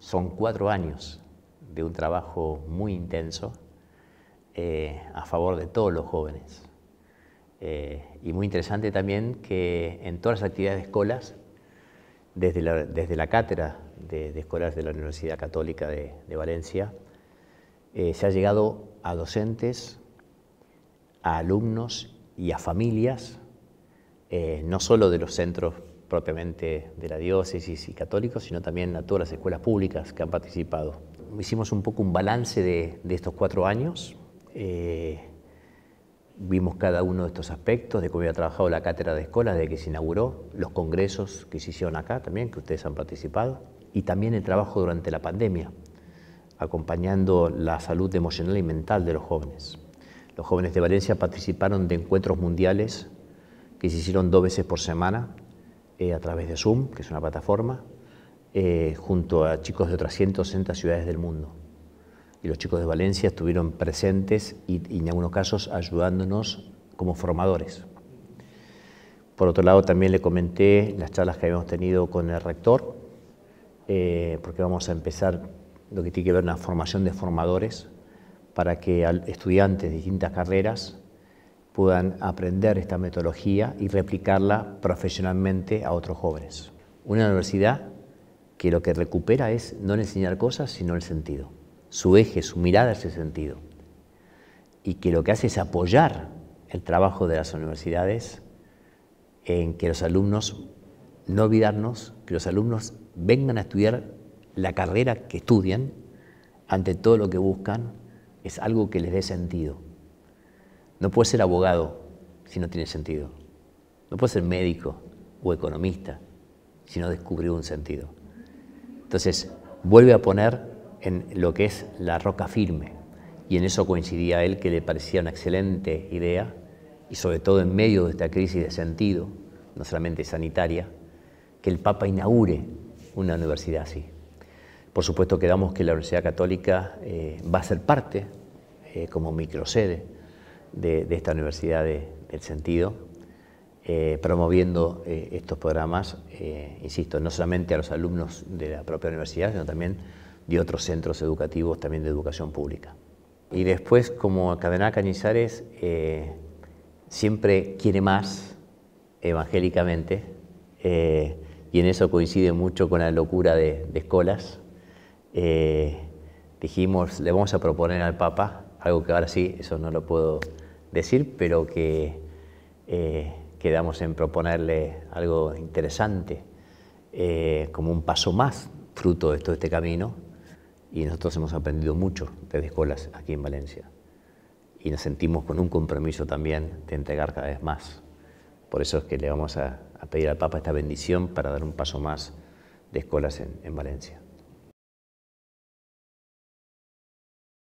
Son cuatro años de un trabajo muy intenso eh, a favor de todos los jóvenes. Eh, y muy interesante también que en todas las actividades de escolas, desde la, desde la cátedra de, escuelas de la Universidad Católica de, Valencia, eh, se ha llegado a docentes, a alumnos y a familias, no solo de los centros propiamente de la diócesis y católicos, sino también a todas las escuelas públicas que han participado. Hicimos un poco un balance de, estos cuatro años, eh, vimos cada uno de estos aspectos, de cómo había trabajado la cátedra de escuelas desde que se inauguró, los congresos que se hicieron acá también, que ustedes han participado, y también el trabajo durante la pandemia, acompañando la salud emocional y mental de los jóvenes. Los jóvenes de Valencia participaron de encuentros mundiales que se hicieron dos veces por semana eh, a través de Zoom, que es una plataforma, eh, junto a chicos de otras 160 ciudades del mundo. Y los chicos de Valencia estuvieron presentes y, en algunos casos ayudándonos como formadores. Por otro lado, también le comenté las charlas que habíamos tenido con el rector, eh, porque vamos a empezar lo que tiene que ver una formación de formadores para que estudiantes de distintas carreras puedan aprender esta metodología y replicarla profesionalmente a otros jóvenes. Una universidad que lo que recupera es no enseñar cosas, sino el sentido. Su eje, su mirada es el sentido. Y que lo que hace es apoyar el trabajo de las universidades en que los alumnos, no olvidarnos, que los alumnos vengan a estudiar la carrera que estudian, ante todo lo que buscan, es algo que les dé sentido. No puede ser abogado si no tiene sentido. No puede ser médico o economista si no descubrió un sentido. Entonces, vuelve a poner en lo que es la roca firme. Y en eso coincidía él que le parecía una excelente idea, y sobre todo en medio de esta crisis de sentido, no solamente sanitaria, que el Papa inaugure una universidad así. Por supuesto, quedamos que la Universidad Católica eh, va a ser parte, eh, como micro sede, de, esta Universidad de, del Sentido, eh, promoviendo eh, estos programas, eh, insisto, no solamente a los alumnos de la propia universidad, sino también de otros centros educativos, también de educación pública. Y después, como Cadena Cañizares siempre quiere más evangélicamente, y en eso coincide mucho con la locura de, de Escolas, dijimos, le vamos a proponer al Papa algo que ahora sí, eso no lo puedo decir, pero que eh, quedamos en proponerle algo interesante, eh, como un paso más fruto de todo este camino, y nosotros hemos aprendido mucho desde escuelas aquí en Valencia, y nos sentimos con un compromiso también de entregar cada vez más. Por eso es que le vamos a, pedir al Papa esta bendición para dar un paso más de escuelas en, en Valencia.